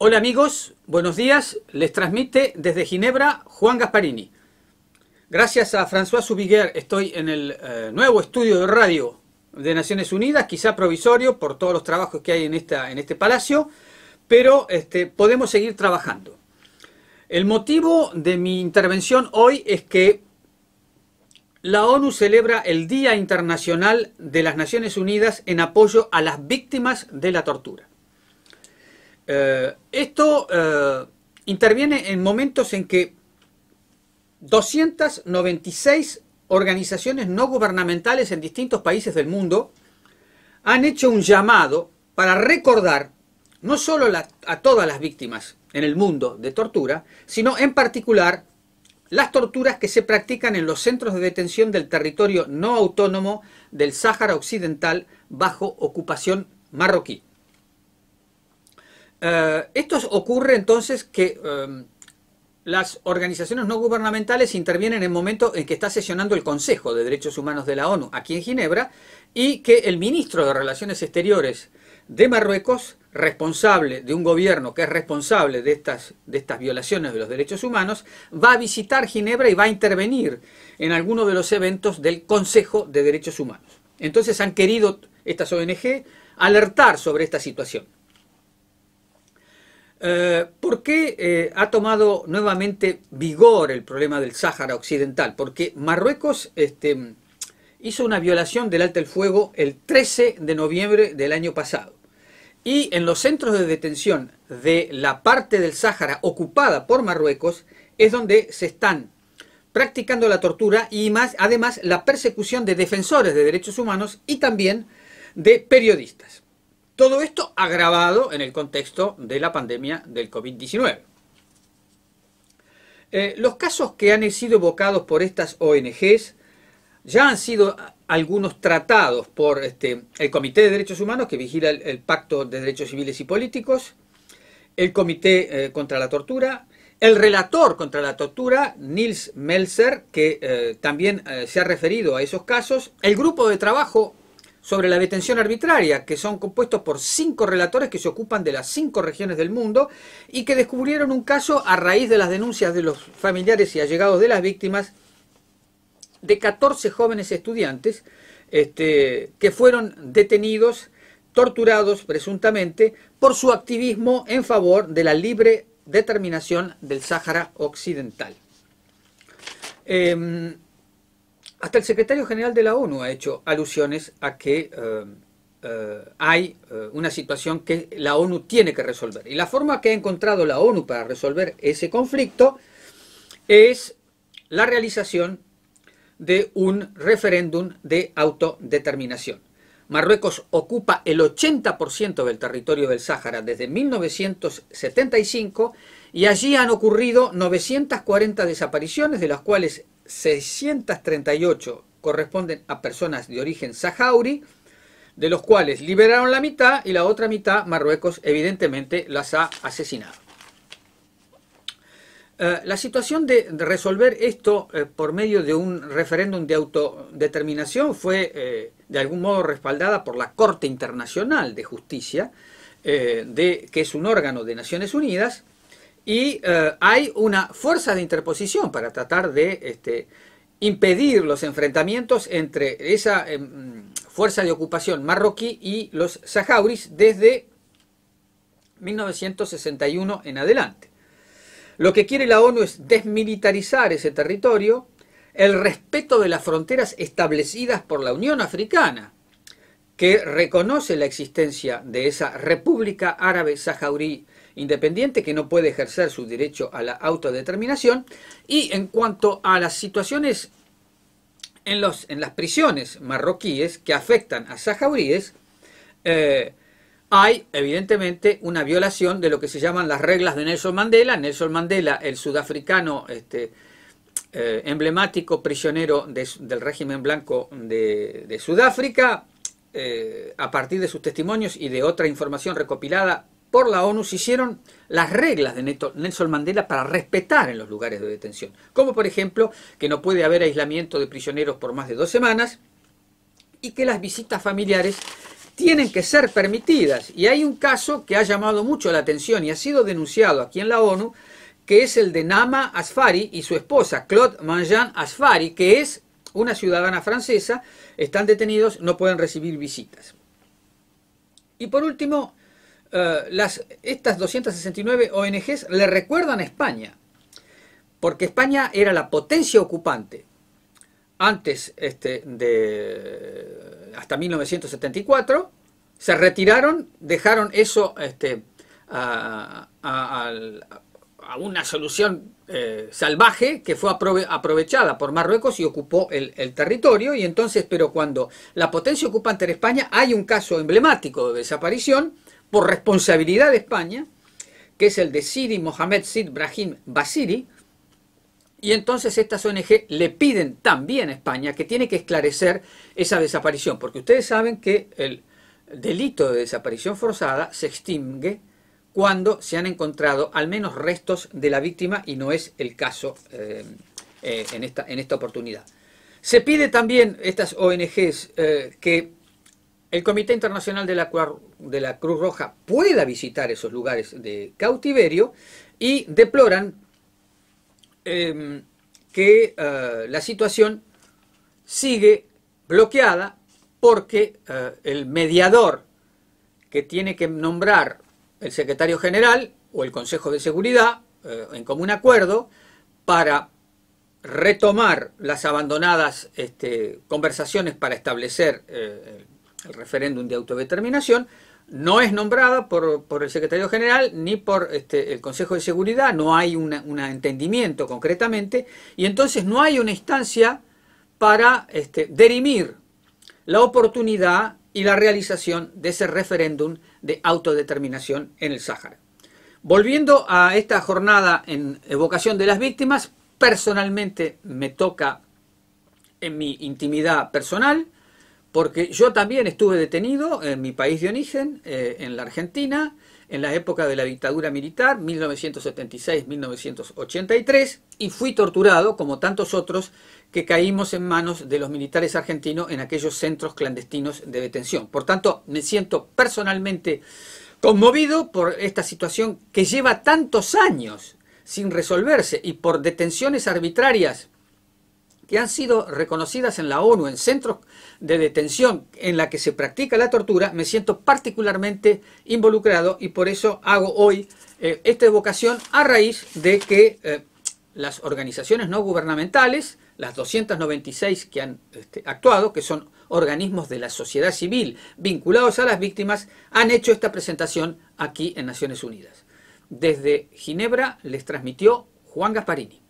Hola amigos, buenos días. Les transmite desde Ginebra Juan Gasparini. Gracias a François Subiguer estoy en el eh, nuevo estudio de radio de Naciones Unidas, quizá provisorio por todos los trabajos que hay en, en este palacio, pero este, podemos seguir trabajando. El motivo de mi intervención hoy es que la ONU celebra el Día Internacional de las Naciones Unidas en apoyo a las víctimas de la tortura. Eh, esto eh, interviene en momentos en que 296 organizaciones no gubernamentales en distintos países del mundo han hecho un llamado para recordar no solo a todas las víctimas en el mundo de tortura, sino en particular las torturas que se practican en los centros de detención del territorio no autónomo del Sáhara Occidental bajo ocupación marroquí. Eh, esto ocurre entonces que em, las organizaciones no gubernamentales intervienen en el momento en que está sesionando el Consejo de Derechos Humanos de la ONU aquí en Ginebra y que el ministro de Relaciones Exteriores de Marruecos, responsable de un gobierno que es responsable de estas, de estas violaciones de los derechos humanos, va a visitar Ginebra y va a intervenir en alguno de los eventos del Consejo de Derechos Humanos. Entonces han querido estas ONG alertar sobre esta situación. Eh, ¿Por qué eh, ha tomado nuevamente vigor el problema del Sáhara Occidental? Porque Marruecos este, hizo una violación del alto el fuego el 13 de noviembre del año pasado. Y en los centros de detención de la parte del Sáhara ocupada por Marruecos es donde se están practicando la tortura y además la persecución de defensores de derechos humanos y también de periodistas. Todo esto agravado en el contexto de la pandemia del COVID-19. Eh, los casos que han sido evocados por estas ONGs ya han sido algunos tratados por este, el Comité de Derechos Humanos que vigila el, Pacto de Derechos Civiles y Políticos, el Comité eh, contra la Tortura, el relator contra la tortura, Nils Melzer, que eh, también se ha referido a esos casos, el grupo de trabajo sobre la detención arbitraria, que son compuestos por cinco relatores que se ocupan de las cinco regiones del mundo y que descubrieron un caso a raíz de las denuncias de los familiares y allegados de las víctimas de 14 jóvenes estudiantes este, que fueron detenidos, torturados presuntamente, por su activismo en favor de la libre determinación del Sáhara Occidental. Em, hasta el secretario general de la ONU ha hecho alusiones a que eh, eh, hay eh, una situación que la ONU tiene que resolver. Y la forma que ha encontrado la ONU para resolver ese conflicto es la realización de un referéndum de autodeterminación. Marruecos ocupa el 80% del territorio del Sáhara desde 1975 y allí han ocurrido 940 desapariciones, de las cuales 638 corresponden a personas de origen sahauri, de los cuales liberaron la mitad y la otra mitad Marruecos evidentemente las ha asesinado. Eh, la situación de resolver esto eh, por medio de un referéndum de autodeterminación fue eh, de algún modo respaldada por la Corte Internacional de Justicia, de, que es un órgano de Naciones Unidas, y eh, hay una fuerza de interposición para tratar de este, impedir los enfrentamientos entre esa em, fuerza de ocupación marroquí y los saharauis desde 1961 en adelante. Lo que quiere la ONU es desmilitarizar ese territorio, el respeto de las fronteras establecidas por la Unión Africana, que reconoce la existencia de esa República Árabe Saharaui independiente que no puede ejercer su derecho a la autodeterminación. Y en cuanto a las situaciones en, los, en las prisiones marroquíes que afectan a Sahauríes, eh, hay evidentemente una violación de lo que se llaman las reglas de Nelson Mandela. Nelson Mandela, el sudafricano este, eh, emblemático prisionero del régimen blanco de, Sudáfrica, eh, a partir de sus testimonios y de otra información recopilada por la ONU se hicieron las reglas de Nelson Mandela para respetar en los lugares de detención, como por ejemplo que no puede haber aislamiento de prisioneros por más de dos semanas y que las visitas familiares tienen que ser permitidas. Y hay un caso que ha llamado mucho la atención y ha sido denunciado aquí en la ONU, que es el de Nama Asfari y su esposa Claude Manjan Asfari, que es una ciudadana francesa, están detenidos, no pueden recibir visitas. Y por último, eh, las, estas 269 ONGs le recuerdan a España, porque España era la potencia ocupante antes este, de hasta 1974, se retiraron, dejaron eso este, a, una solución eh, salvaje que fue aprovechada por Marruecos y ocupó el, territorio. Y entonces, pero cuando la potencia ocupante era España, hay un caso emblemático de desaparición por responsabilidad de España, que es el de Sidi Mohamed Sid Brahim Basiri, y entonces estas ONG le piden también a España que tiene que esclarecer esa desaparición, porque ustedes saben que el delito de desaparición forzada se extingue cuando se han encontrado al menos restos de la víctima y no es el caso eh, eh, en, esta, en esta oportunidad. Se pide también estas ONGs eh, que el Comité Internacional de la, de la Cruz Roja pueda visitar esos lugares de cautiverio y deploran em, que eh, la situación sigue bloqueada porque eh, el mediador que tiene que nombrar el secretario general o el Consejo de Seguridad eh, en común acuerdo para retomar las abandonadas este, conversaciones para establecer el referéndum de autodeterminación, no es nombrada por, el secretario general ni por este, el Consejo de Seguridad, no hay un entendimiento concretamente, y entonces no hay una instancia para este, derimir la oportunidad y la realización de ese referéndum de autodeterminación en el Sáhara. Volviendo a esta jornada en evocación de las víctimas, personalmente me toca en mi intimidad personal, porque yo también estuve detenido en mi país de origen, eh, en la Argentina, en la época de la dictadura militar, 1976-1983, y fui torturado, como tantos otros, que caímos en manos de los militares argentinos en aquellos centros clandestinos de detención. Por tanto, me siento personalmente conmovido por esta situación que lleva tantos años sin resolverse y por detenciones arbitrarias que han sido reconocidas en la ONU, en centros de detención en la que se practica la tortura, me siento particularmente involucrado y por eso hago hoy eh, esta evocación a raíz de que eh, las organizaciones no gubernamentales, las 296 que han este, actuado, que son organismos de la sociedad civil vinculados a las víctimas, han hecho esta presentación aquí en Naciones Unidas. Desde Ginebra les transmitió Juan Gasparini.